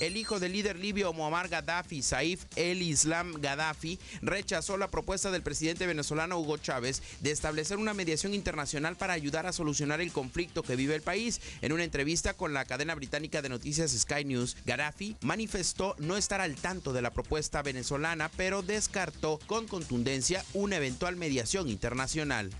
El hijo del líder libio Muammar Gaddafi, Saif el Islam Gaddafi, rechazó la propuesta del presidente venezolano Hugo Chávez de establecer una mediación internacional para ayudar a solucionar el conflicto que vive el país. En una entrevista con la cadena británica de noticias Sky News, Gaddafi manifestó no estar al tanto de la propuesta venezolana, pero descartó con contundencia una eventual mediación internacional.